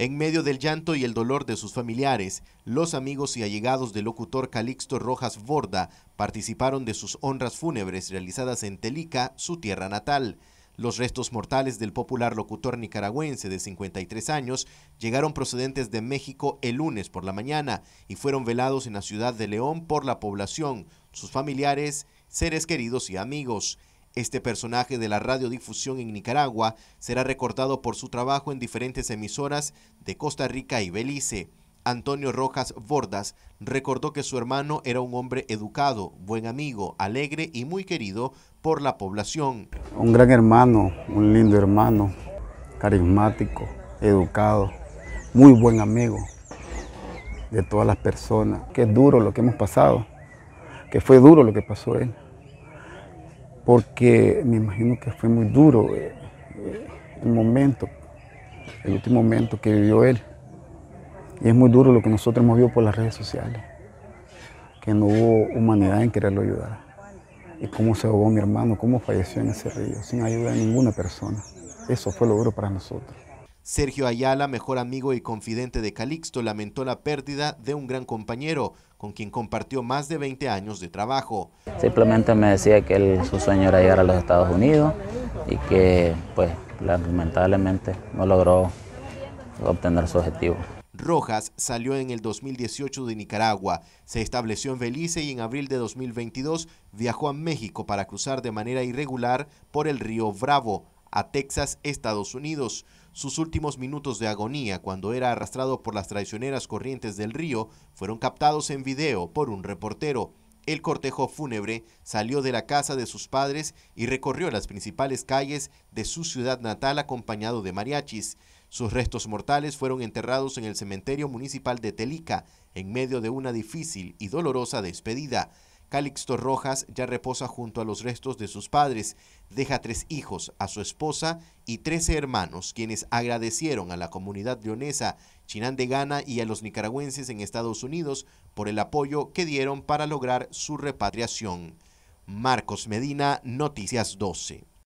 En medio del llanto y el dolor de sus familiares, los amigos y allegados del locutor Calixto Rojas Borda participaron de sus honras fúnebres realizadas en Telica, su tierra natal. Los restos mortales del popular locutor nicaragüense de 53 años llegaron procedentes de México el lunes por la mañana y fueron velados en la ciudad de León por la población, sus familiares, seres queridos y amigos. Este personaje de la radiodifusión en Nicaragua será recordado por su trabajo en diferentes emisoras de Costa Rica y Belice. Antonio Rojas Bordas recordó que su hermano era un hombre educado, buen amigo, alegre y muy querido por la población. Un gran hermano, un lindo hermano, carismático, educado, muy buen amigo de todas las personas. Que duro lo que hemos pasado, que fue duro lo que pasó él porque me imagino que fue muy duro eh, eh, el momento, el último momento que vivió él. Y es muy duro lo que nosotros hemos visto por las redes sociales, que no hubo humanidad en quererlo ayudar. Y cómo se ahogó mi hermano, cómo falleció en ese río, sin ayuda de ninguna persona. Eso fue lo duro para nosotros. Sergio Ayala, mejor amigo y confidente de Calixto, lamentó la pérdida de un gran compañero con quien compartió más de 20 años de trabajo. Simplemente me decía que su sueño era llegar a los Estados Unidos y que pues lamentablemente no logró obtener su objetivo. Rojas salió en el 2018 de Nicaragua, se estableció en Belice y en abril de 2022 viajó a México para cruzar de manera irregular por el río Bravo a Texas, Estados Unidos. Sus últimos minutos de agonía cuando era arrastrado por las traicioneras corrientes del río fueron captados en video por un reportero. El cortejo fúnebre salió de la casa de sus padres y recorrió las principales calles de su ciudad natal acompañado de mariachis. Sus restos mortales fueron enterrados en el cementerio municipal de Telica, en medio de una difícil y dolorosa despedida. Calixto Rojas ya reposa junto a los restos de sus padres. Deja tres hijos, a su esposa y trece hermanos, quienes agradecieron a la comunidad leonesa, Chinán de Ghana y a los nicaragüenses en Estados Unidos por el apoyo que dieron para lograr su repatriación. Marcos Medina, Noticias 12.